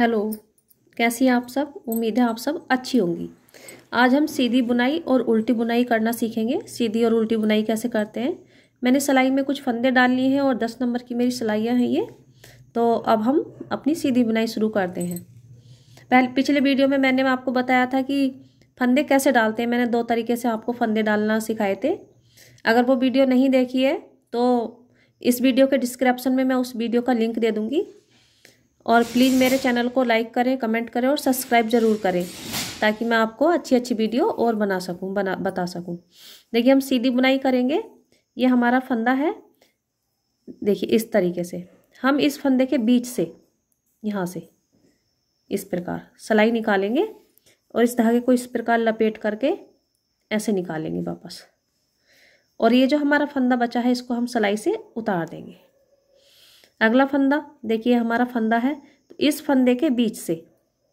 hello कैसी हैं आप सब उम्मीद है आप सब अच्छी होंगी आज हम सीधी बुनाई और उल्टी बुनाई करना सीखेंगे सीधी और उल्टी बुनाई कैसे करते हैं मैंने सिलाई में कुछ फंदे डाल लिए हैं और दस नंबर की मेरी सिलाइयाँ हैं ये तो अब हम अपनी सीधी बुनाई शुरू करते हैं पहले पिछले वीडियो में मैंने आपको बताया था कि फंदे कैसे डालते हैं मैंने दो तरीके से आपको फंदे डालना सिखाए थे अगर वो वीडियो नहीं देखी है तो इस वीडियो के डिस्क्रिप्शन में मैं उस वीडियो का लिंक दे दूँगी और प्लीज़ मेरे चैनल को लाइक करें कमेंट करें और सब्सक्राइब ज़रूर करें ताकि मैं आपको अच्छी अच्छी वीडियो और बना सकूँ बना बता सकूँ देखिए हम सीधी बुनाई करेंगे ये हमारा फंदा है देखिए इस तरीके से हम इस फंदे के बीच से यहाँ से इस प्रकार सिलाई निकालेंगे और इस धागे को इस प्रकार लपेट करके ऐसे निकालेंगे वापस और ये जो हमारा फंदा बचा है इसको हम सिलाई से उतार देंगे अगला फंदा देखिए हमारा फंदा है तो इस फंदे के बीच से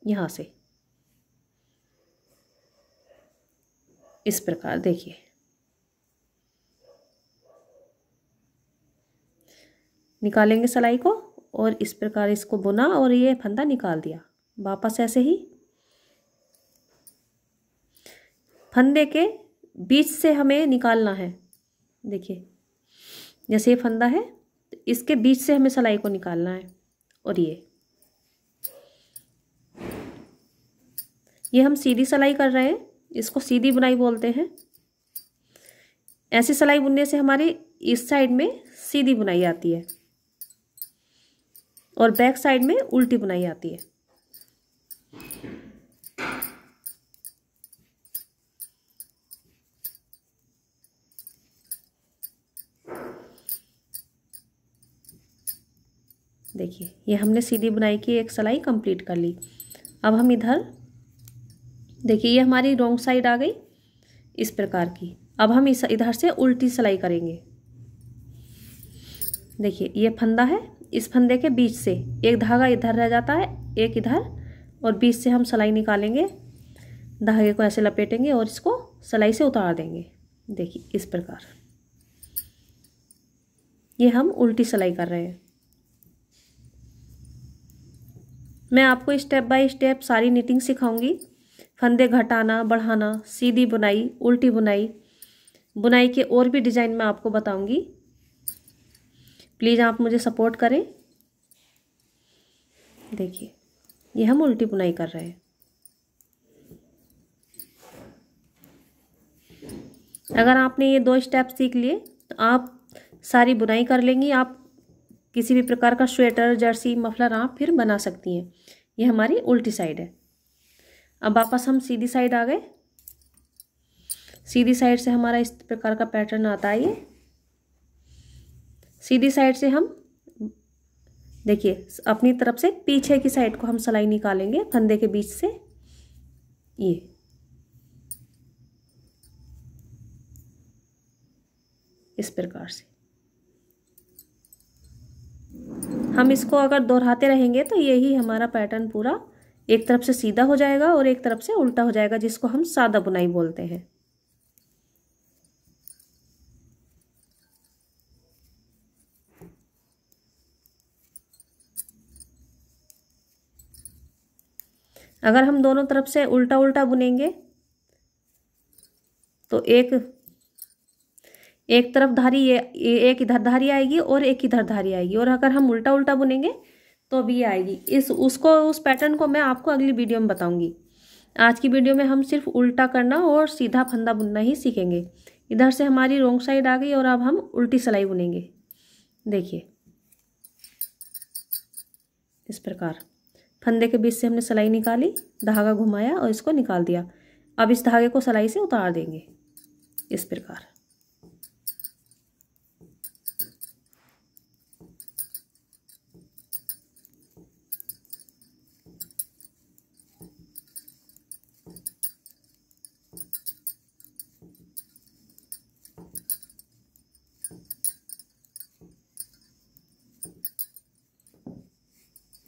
यहाँ से इस प्रकार देखिए निकालेंगे सलाई को और इस प्रकार इसको बुना और ये फंदा निकाल दिया वापस ऐसे ही फंदे के बीच से हमें निकालना है देखिए जैसे ये फंदा है इसके बीच से हमें सलाई को निकालना है और ये ये हम सीधी सलाई कर रहे हैं इसको सीधी बुनाई बोलते हैं ऐसी सलाई बुनने से हमारी इस साइड में सीधी बुनाई आती है और बैक साइड में उल्टी बुनाई आती है देखिए ये हमने सीधी बुनाई की एक सिलाई कंप्लीट कर ली अब हम इधर देखिए ये हमारी रोंग साइड आ गई इस प्रकार की अब हम इस इधर से उल्टी सिलाई करेंगे देखिए ये फंदा है इस फंदे के बीच से एक धागा इधर रह जाता है एक इधर और बीच से हम सिलाई निकालेंगे धागे को ऐसे लपेटेंगे और इसको सिलाई से उतार देंगे देखिए इस प्रकार ये हम उल्टी सिलाई कर रहे हैं मैं आपको स्टेप बाय स्टेप सारी निटिंग सिखाऊंगी फंदे घटाना बढ़ाना सीधी बुनाई उल्टी बुनाई बुनाई के और भी डिज़ाइन मैं आपको बताऊंगी प्लीज़ आप मुझे सपोर्ट करें देखिए ये हम उल्टी बुनाई कर रहे हैं अगर आपने ये दो स्टेप सीख लिए तो आप सारी बुनाई कर लेंगी आप किसी भी प्रकार का स्वेटर जर्सी मफलर आप फिर बना सकती हैं ये हमारी उल्टी साइड है अब वापस हम सीधी साइड आ गए सीधी साइड से हमारा इस प्रकार का पैटर्न आता है ये सीधी साइड से हम देखिए अपनी तरफ से पीछे की साइड को हम सिलाई निकालेंगे फंदे के बीच से ये इस प्रकार से हम इसको अगर दोहराते रहेंगे तो यही हमारा पैटर्न पूरा एक तरफ से सीधा हो जाएगा और एक तरफ से उल्टा हो जाएगा जिसको हम सादा बुनाई बोलते हैं अगर हम दोनों तरफ से उल्टा उल्टा बुनेंगे तो एक एक तरफ धारी ये एक इधर धारी आएगी और एक इधर धारी आएगी और अगर हम उल्टा उल्टा बुनेंगे तो भी आएगी इस उसको उस पैटर्न को मैं आपको अगली वीडियो में बताऊंगी आज की वीडियो में हम सिर्फ उल्टा करना और सीधा फंदा बुनना ही सीखेंगे इधर से हमारी रोंग साइड आ गई और अब हम उल्टी सिलाई बुनेंगे देखिए इस प्रकार फंदे के बीच से हमने सिलाई निकाली धागा घुमाया और इसको निकाल दिया अब इस धागे को सिलाई से उतार देंगे इस प्रकार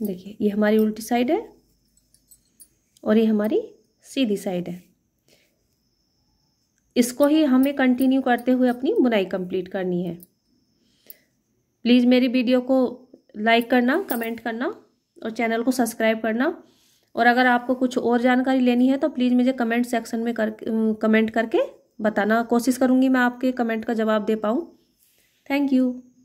देखिए ये हमारी उल्टी साइड है और ये हमारी सीधी साइड है इसको ही हमें कंटिन्यू करते हुए अपनी बुनाई कंप्लीट करनी है प्लीज़ मेरी वीडियो को लाइक करना कमेंट करना और चैनल को सब्सक्राइब करना और अगर आपको कुछ और जानकारी लेनी है तो प्लीज़ मुझे कमेंट सेक्शन में कर कमेंट करके बताना कोशिश करूँगी मैं आपके कमेंट का जवाब दे पाऊँ थैंक यू